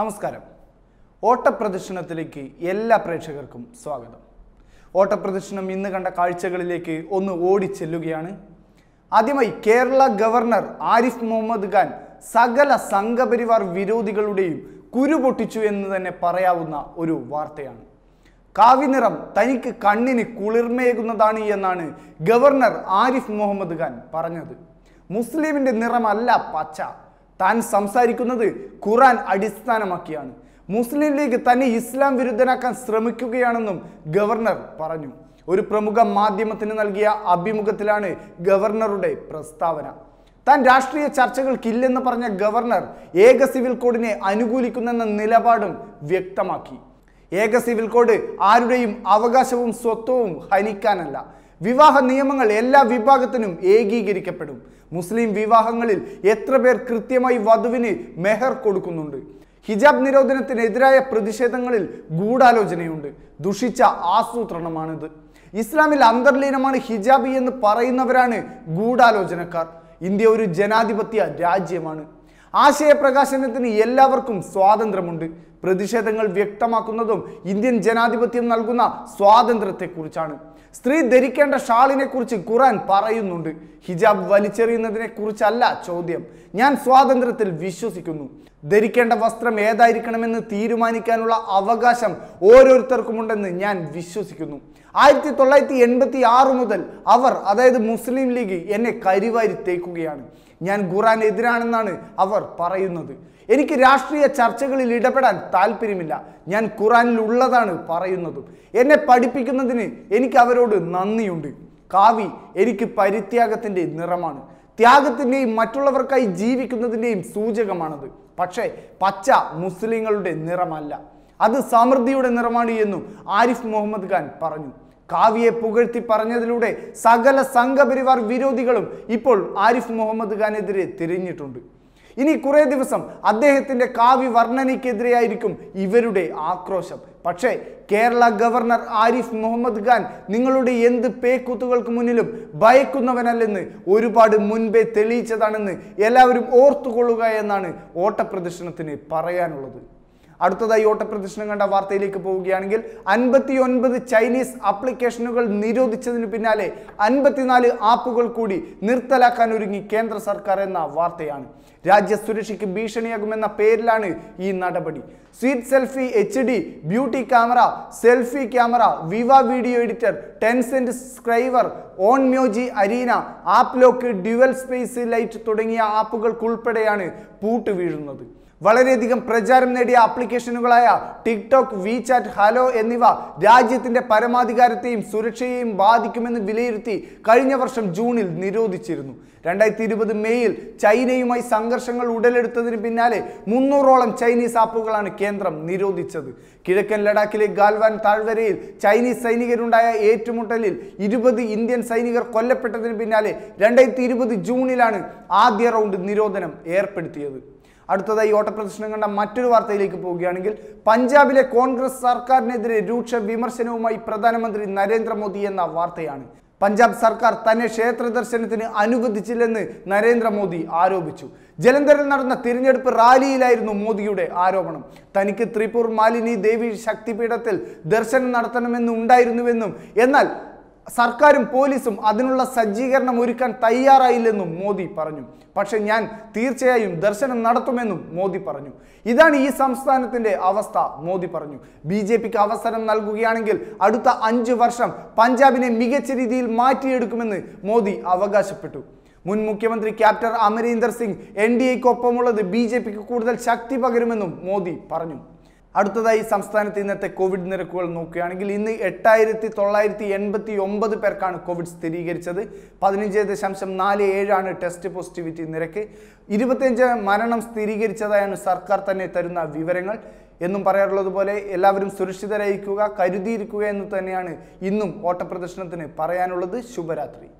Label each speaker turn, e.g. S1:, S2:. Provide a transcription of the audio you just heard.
S1: നമസ്കാരം ഓട്ടപ്രദർശനത്തിലേക്ക് എല്ലാ പ്രേക്ഷകർക്കും സ്വാഗതം ഓട്ടപ്രദർശനം ഇന്ന് കണ്ട കാഴ്ചകളിലേക്ക് ഒന്ന് ചെല്ലുകയാണ് ആദ്യമായി കേരള ഗവർണർ ആരിഫ് മുഹമ്മദ് ഖാൻ സകല സംഘപരിവാർ വിരോധികളുടെയും കുരു പൊട്ടിച്ചു എന്ന് തന്നെ പറയാവുന്ന ഒരു വാർത്തയാണ് കാവിനിറം തനിക്ക് കണ്ണിന് കുളിർമയേകുന്നതാണ് എന്നാണ് ഗവർണർ ആരിഫ് മുഹമ്മദ് ഖാൻ പറഞ്ഞത് മുസ്ലിമിൻ്റെ നിറമല്ല പച്ച താൻ സംസാരിക്കുന്നത് ഖുറാൻ അടിസ്ഥാനമാക്കിയാണ് മുസ്ലിം ലീഗ് തന്നെ ഇസ്ലാം വിരുദ്ധനാക്കാൻ ശ്രമിക്കുകയാണെന്നും ഗവർണർ പറഞ്ഞു ഒരു പ്രമുഖ മാധ്യമത്തിന് നൽകിയ അഭിമുഖത്തിലാണ് ഗവർണറുടെ പ്രസ്താവന താൻ രാഷ്ട്രീയ ചർച്ചകൾക്കില്ലെന്ന് പറഞ്ഞ ഗവർണർ ഏക സിവിൽ കോഡിനെ അനുകൂലിക്കുന്നെന്ന നിലപാടും വ്യക്തമാക്കി ഏക സിവിൽ കോഡ് ആരുടെയും അവകാശവും സ്വത്വവും ഹനിക്കാനല്ല വിവാഹ നിയമങ്ങൾ എല്ലാ വിഭാഗത്തിനും ഏകീകരിക്കപ്പെടും മുസ്ലിം വിവാഹങ്ങളിൽ എത്ര പേർ കൃത്യമായി വധുവിന് മെഹർ കൊടുക്കുന്നുണ്ട് ഹിജാബ് നിരോധനത്തിനെതിരായ പ്രതിഷേധങ്ങളിൽ ഗൂഢാലോചനയുണ്ട് ദുഷിച്ച ആസൂത്രണമാണിത് ഇസ്ലാമിൽ അന്തർലീനമാണ് ഹിജാബി എന്ന് പറയുന്നവരാണ് ഗൂഢാലോചനക്കാർ ഇന്ത്യ ഒരു ജനാധിപത്യ രാജ്യമാണ് ആശയപ്രകാശനത്തിന് എല്ലാവർക്കും സ്വാതന്ത്ര്യമുണ്ട് പ്രതിഷേധങ്ങൾ വ്യക്തമാക്കുന്നതും ഇന്ത്യൻ ജനാധിപത്യം നൽകുന്ന സ്വാതന്ത്ര്യത്തെക്കുറിച്ചാണ് സ്ത്രീ ധരിക്കേണ്ട ഷാളിനെ കുറിച്ച് ഖുറാൻ പറയുന്നുണ്ട് ഹിജാബ് വലിച്ചെറിയുന്നതിനെ കുറിച്ചല്ല ചോദ്യം ഞാൻ സ്വാതന്ത്ര്യത്തിൽ വിശ്വസിക്കുന്നു ധരിക്കേണ്ട വസ്ത്രം ഏതായിരിക്കണമെന്ന് തീരുമാനിക്കാനുള്ള അവകാശം ഓരോരുത്തർക്കുമുണ്ടെന്ന് ഞാൻ വിശ്വസിക്കുന്നു ആയിരത്തി തൊള്ളായിരത്തി എൺപത്തി ആറ് മുതൽ അവർ അതായത് മുസ്ലിം ലീഗ് എന്നെ കരിവാരി തേക്കുകയാണ് ഞാൻ ഖുറാൻ എതിരാണെന്നാണ് അവർ പറയുന്നത് എനിക്ക് രാഷ്ട്രീയ ചർച്ചകളിൽ ഇടപെടാൻ താല്പര്യമില്ല ഞാൻ ഖുറാനിൽ ഉള്ളതാണ് പറയുന്നതും എന്നെ പഠിപ്പിക്കുന്നതിന് എനിക്ക് അവരോട് നന്ദിയുണ്ട് കാവി എനിക്ക് പരിത്യാഗത്തിൻ്റെ നിറമാണ് ത്യാഗത്തിൻ്റെയും മറ്റുള്ളവർക്കായി ജീവിക്കുന്നതിൻ്റെയും സൂചകമാണത് പക്ഷേ പച്ച മുസ്ലിങ്ങളുടെ നിറമല്ല അത് സമൃദ്ധിയുടെ നിറമാണ് എന്നും ആരിഫ് മുഹമ്മദ് ഖാൻ പറഞ്ഞു കാവ്യയെ പുകഴ്ത്തി പറഞ്ഞതിലൂടെ സകല സംഘപരിവാർ വിരോധികളും ഇപ്പോൾ ആരിഫ് മുഹമ്മദ് ഖാനെതിരെ തിരിഞ്ഞിട്ടുണ്ട് ഇനി കുറേ ദിവസം അദ്ദേഹത്തിൻ്റെ കാവ്യ വർണ്ണനയ്ക്കെതിരെയായിരിക്കും ഇവരുടെ ആക്രോശം പക്ഷേ കേരള ഗവർണർ ആരിഫ് മുഹമ്മദ് ഖാൻ നിങ്ങളുടെ എന്ത് പേക്കൂത്തുകൾക്ക് മുന്നിലും ഭയക്കുന്നവനല്ലെന്ന് ഒരുപാട് മുൻപേ തെളിയിച്ചതാണെന്ന് എല്ലാവരും ഓർത്തുകൊള്ളുക എന്നാണ് ഓട്ടപ്രദർശനത്തിന് പറയാനുള്ളത് അടുത്തതായി ഓട്ടപ്രദർശനം കണ്ട വാർത്തയിലേക്ക് പോവുകയാണെങ്കിൽ അൻപത്തി ഒൻപത് ചൈനീസ് ആപ്ലിക്കേഷനുകൾ നിരോധിച്ചതിന് പിന്നാലെ അൻപത്തിനാല് ആപ്പുകൾ കൂടി നിർത്തലാക്കാൻ ഒരുങ്ങി കേന്ദ്ര സർക്കാർ എന്ന വാർത്തയാണ് രാജ്യസുരക്ഷയ്ക്ക് ഭീഷണിയാകുമെന്ന പേരിലാണ് ഈ നടപടി Sweet Selfie H D Beauty Camera Selfie Camera Viva Video Editor Tencent സ്ക്രൈവർ Onmyoji Arena App Lock Dual Space Lite തുടങ്ങിയ ആപ്പുകൾക്കുൾപ്പെടെയാണ് പൂട്ട് വീഴുന്നത് വളരെയധികം പ്രചാരം നേടിയ ആപ്ലിക്കേഷനുകളായ ടിക്ടോക്ക് ചാറ്റ് ഹലോ എന്നിവ രാജ്യത്തിന്റെ പരമാധികാരത്തെയും സുരക്ഷയെയും ബാധിക്കുമെന്ന് വിലയിരുത്തി കഴിഞ്ഞ വർഷം ജൂണിൽ നിരോധിച്ചിരുന്നു രണ്ടായിരത്തി ഇരുപത് മെയ്യിൽ ചൈനയുമായി സംഘർഷങ്ങൾ ഉടലെടുത്തതിന് പിന്നാലെ മുന്നൂറോളം ചൈനീസ് ആപ്പുകളാണ് കേന്ദ്രം നിരോധിച്ചത് കിഴക്കൻ ലഡാക്കിലെ ഗാൽവാൻ താഴ്വരയിൽ ചൈനീസ് സൈനികരുണ്ടായ ഏറ്റുമുട്ടലിൽ ഇരുപത് ഇന്ത്യൻ സൈനികർ കൊല്ലപ്പെട്ടതിന് പിന്നാലെ രണ്ടായിരത്തി ജൂണിലാണ് ആദ്യ റൗണ്ട് നിരോധനം ഏർപ്പെടുത്തിയത് അടുത്തതായി പ്രദർശനം കണ്ട മറ്റൊരു വാർത്തയിലേക്ക് പോവുകയാണെങ്കിൽ പഞ്ചാബിലെ കോൺഗ്രസ് സർക്കാരിനെതിരെ രൂക്ഷ വിമർശനവുമായി പ്രധാനമന്ത്രി നരേന്ദ്രമോദി എന്ന വാർത്തയാണ് പഞ്ചാബ് സർക്കാർ തന്നെ ക്ഷേത്ര ദർശനത്തിന് അനുവദിച്ചില്ലെന്ന് നരേന്ദ്രമോദി ആരോപിച്ചു ജലന്ധറിൽ നടന്ന തിരഞ്ഞെടുപ്പ് റാലിയിലായിരുന്നു മോദിയുടെ ആരോപണം തനിക്ക് ത്രിപുർ മാലിനി ദേവി ശക്തിപീഠത്തിൽ ദർശനം നടത്തണമെന്നുണ്ടായിരുന്നുവെന്നും എന്നാൽ സർക്കാരും പോലീസും അതിനുള്ള സജ്ജീകരണം ഒരുക്കാൻ തയ്യാറായില്ലെന്നും മോദി പറഞ്ഞു പക്ഷെ ഞാൻ തീർച്ചയായും ദർശനം നടത്തുമെന്നും മോദി പറഞ്ഞു ഇതാണ് ഈ സംസ്ഥാനത്തിന്റെ അവസ്ഥ മോദി പറഞ്ഞു ബി ജെ പിക്ക് അവസരം നൽകുകയാണെങ്കിൽ അടുത്ത അഞ്ച് വർഷം പഞ്ചാബിനെ മികച്ച രീതിയിൽ മാറ്റിയെടുക്കുമെന്ന് മോദി അവകാശപ്പെട്ടു മുൻ മുഖ്യമന്ത്രി captain Amarinder Singh N D എക്കൊപ്പമുള്ളത് ബി ജെ പിക്ക് കൂടുതൽ ശക്തി പകരുമെന്നും മോദി പറഞ്ഞു അടുത്തതായി സംസ്ഥാനത്ത് ഇന്നത്തെ കോവിഡ് നിരക്കുകൾ നോക്കുകയാണെങ്കിൽ ഇന്ന് എട്ടായിരത്തി തൊള്ളായിരത്തി എൺപത്തി ഒമ്പത് പേർക്കാണ് കോവിഡ് സ്ഥിരീകരിച്ചത് പതിനഞ്ച് ദശാംശം നാല് ഏഴാണ് ടെസ്റ്റ് പോസിറ്റിവിറ്റി നിരക്ക് ഇരുപത്തിയഞ്ച് മരണം സ്ഥിരീകരിച്ചതായാണ് സർക്കാർ തന്നെ തരുന്ന വിവരങ്ങൾ എന്നും പറയാറുള്ളത് പോലെ എല്ലാവരും സുരക്ഷിതരായിരിക്കുക കരുതിയിരിക്കുക എന്ന് തന്നെയാണ് ഇന്നും ഓട്ടപ്രദർശനത്തിന് പറയാനുള്ളത് ശുഭരാത്രി